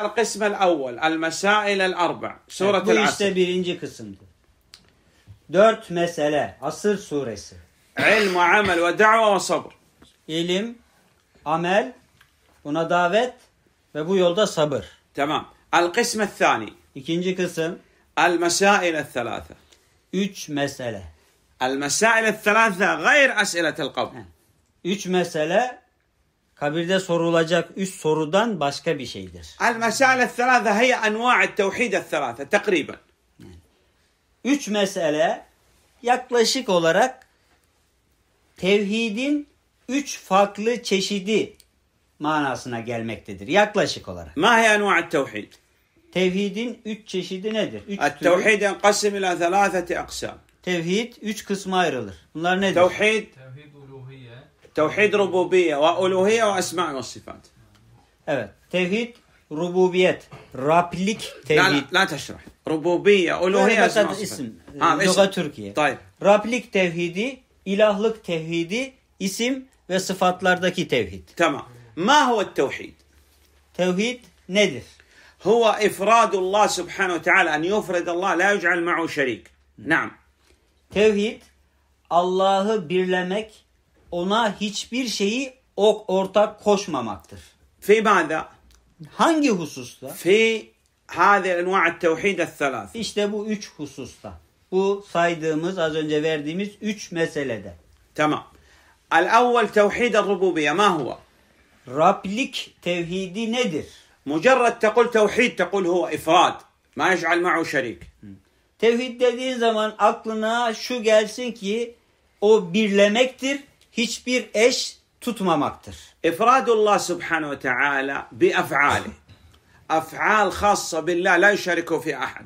القسم الأول المسائل الأربع سورة evet, bu işte birinci kısımdır. Dört mesele Asır suresi. İlm ve amel ve da'va ve sabr. İlim, amel, buna davet ve bu yolda sabır. Tamam. El kısm الثاني. İkinci kısım. El mesail الثلاثة. Üç mesele. El mesail الثلاثة غير أسئلة القبر. Üç mesele kabirde sorulacak üç sorudan başka bir şeydir. المسائل الثلاثة هي أنواع التوحيد الثلاثة تقريبا. Üç mesele yaklaşık olarak tevhidin üç farklı çeşidi manasına gelmektedir. Yaklaşık olarak. ما هي أنواع التوحيد؟ Tevhidin üç çeşidi nedir? Üç التوحيد ينقسم إلى ثلاثة أقسام. Tevhid üç kısma ayrılır. Bunlar nedir? توحيد Tevhid rububiyye ve uluhiyye ve esma ve sıfat. Evet. Tevhid rububiyet. Rablik tevhid. La, la, la teşrah. Rububiyye, uluhiyye, esma ve sıfat. Ha, Loga e, Türkiye. Tayyip. Rablik tevhidi, ilahlık tevhidi, isim ve sıfatlardaki tevhid. Tamam. Ma huve tevhid? Tevhid nedir? هو إفراد الله سبحانه وتعالى أن يفرد الله لا يجعل معه شريك. نعم. Tevhid Allah'ı birlemek, ona hiçbir şeyi ok ortak koşmamaktır. في ماذا؟ Hangi hususta? في hadi أنواع tevhid الثلاث. İşte bu üç hususta. Bu saydığımız az önce verdiğimiz üç meselede. Tamam. تمام. الأول tevhid الربوبية ما huwa? Rablik tevhidi nedir? مجرد تقول توحيد تقول Huwa إفراد Ma يجعل معه شريك. Tevhid dediğin zaman aklına şu gelsin ki o birlemektir hiçbir eş tutmamaktır. İfradullah subhanahu ve teala bi ef'ali. Ef'al khassa billah la yüşeriku fi ahad.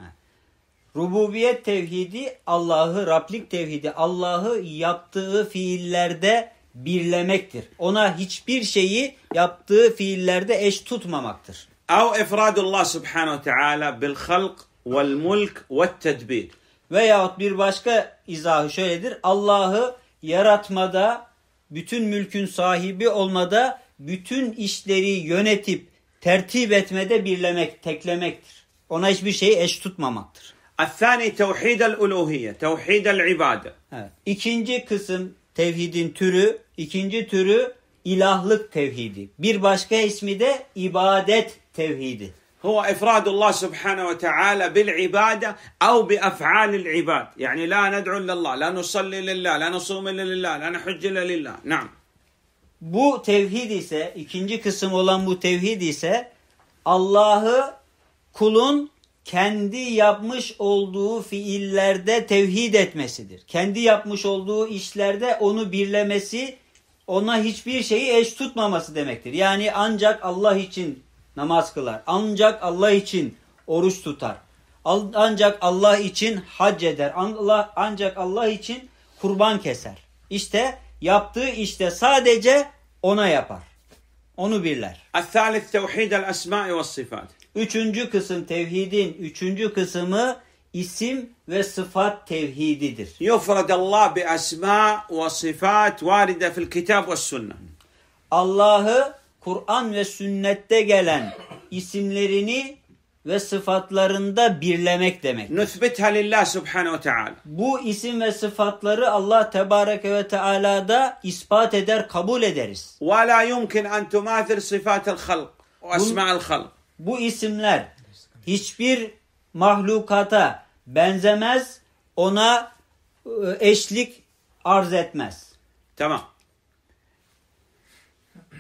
Rububiyet tevhidi Allah'ı, Rablik tevhidi Allah'ı yaptığı fiillerde birlemektir. Ona hiçbir şeyi yaptığı fiillerde eş tutmamaktır. Av ifradullah subhanahu ve teala bil halk vel mulk ve tedbir. Veyahut bir başka izahı şöyledir. Allah'ı yaratmada, bütün mülkün sahibi olmada, bütün işleri yönetip tertip etmede birlemek, teklemektir. Ona hiçbir şeyi eş tutmamaktır. tevhid توحيد الألوهية tevhid العبادة ibade İkinci kısım tevhidin türü, ikinci türü ilahlık tevhidi. Bir başka ismi de ibadet tevhidi. هو إفراد الله سبحانه وتعالى بالعبادة أو بأفعال العباد يعني لا ندعو إلا الله لا نصلي لله لا نصوم إلا لله لا نحج إلا لله نعم Bu tevhid ise ikinci kısım olan bu tevhid ise Allah'ı kulun kendi yapmış olduğu fiillerde tevhid etmesidir. Kendi yapmış olduğu işlerde onu birlemesi, ona hiçbir şeyi eş tutmaması demektir. Yani ancak Allah için namaz kılar. Ancak Allah için oruç tutar. Ancak Allah için hac eder. Allah, ancak Allah için kurban keser. İşte yaptığı işte sadece ona yapar. Onu birler. الثالث توحيد الأسماء والصفات. Üçüncü kısım tevhidin üçüncü kısmı isim ve sıfat tevhididir. يفرد ve بأسماء وصفات fil Kitab ve Sünnet. Allah'ı Kur'an ve sünnette gelen isimlerini ve sıfatlarında birlemek demek. Nusbet lillah subhanehu ve teala. Bu isim ve sıfatları Allah tebareke ve teala'da ispat eder, kabul ederiz. Ve la yumkin en tumathir el halk ve esma'el halk. Bu isimler hiçbir mahlukata benzemez, ona e, eşlik arz etmez. Tamam.